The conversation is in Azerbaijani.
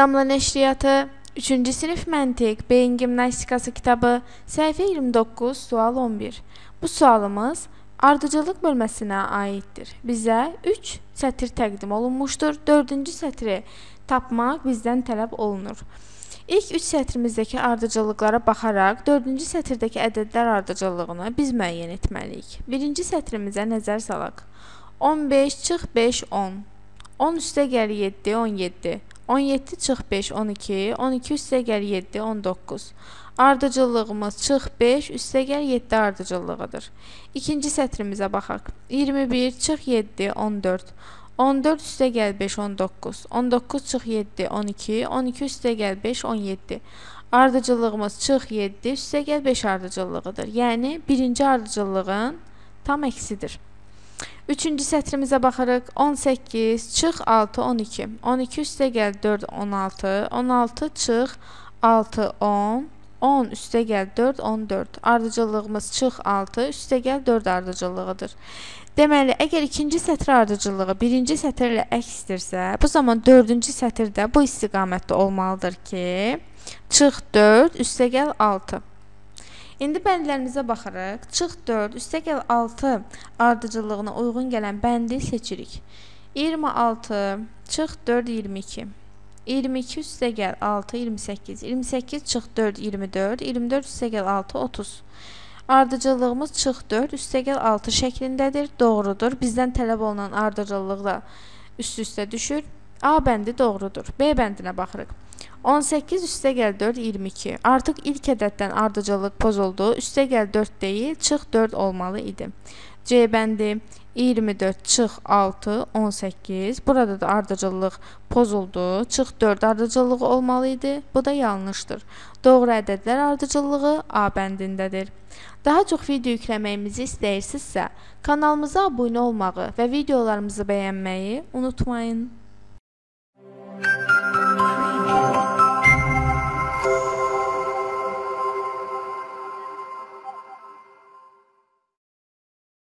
Adamla Nəşriyyatı 3-cü sinif məntiq, beyin gimnastikası kitabı, səhifə 29, sual 11. Bu sualımız ardıcıllıq bölməsinə aiddir. Bizə 3 sətir təqdim olunmuşdur. 4-cü sətri tapmaq bizdən tələb olunur. İlk 3 sətrimizdəki ardıcıllıqlara baxaraq 4-cü sətirdəki ədədlər ardıcıllığını biz müəyyən etməliyik. 1-ci sətrimizə nəzər salaq. 15 çıx 5 10. 10 üstə gəl 7 17. 17 çıx 5 12, 12 üstəgəl 7 19. Ardıcıllığımız çıx 5 üstəgəl 7 ardıcıllığıdır. İkinci sətrimizə baxaq. 21 çıx 7 14. 14 üstəgəl 5 19. 19 çıx 7 12, 12 üstəgəl 5 17. Ardıcıllığımız çıx 7 üstəgəl 5 ardıcıllığıdır. Yəni birinci ardıcıllığın tam əksidir. Üçüncü sətrimizə baxırıq. 18, çıx 6, 12. 12 üstə gəl 4, 16. 16, çıx 6, 10. 10 üstə gəl 4, 14. Ardıcıllığımız çıx 6, üstə gəl 4 ardıcıllığıdır. Deməli, əgər ikinci sətr ardıcılığı birinci sətirlə əksdirsə, bu zaman dördüncü sətirdə bu istiqamətdə olmalıdır ki, çıx 4, üstə gəl 6. İndi bəndlərimizə baxaraq çıx 4 üstəgəl 6 ardıcıllığına uyğun gələn bəndi seçirik. 26 çıx 4 22. 22 üstəgəl 6 28. 28 çıx 4 24. 24 üstəgəl 6 30. Ardıcıllığımız çıx 4 üstəgəl 6 şəklindədir. Doğrudur. Bizdən tələb olunan ardıcıllıq da üst-üstə düşür. A bəndi doğrudur. B bəndinə baxırıq. 18 üstə gəl 4, 22. Artıq ilk ədəddən ardıcıllıq pozuldu. Üstə gəl 4 deyil, çıx 4 olmalı idi. C bəndi 24, çıx 6, 18. Burada da ardıcıllıq pozuldu. Çıx 4 ardıcıllığı olmalı idi. Bu da yanlışdır. Doğru ədədlər ardıcıllığı A bəndindədir. Daha çox video yükləməyimizi istəyirsinizsə, kanalımıza abunə olmağı və videolarımızı bəyənməyi unutmayın.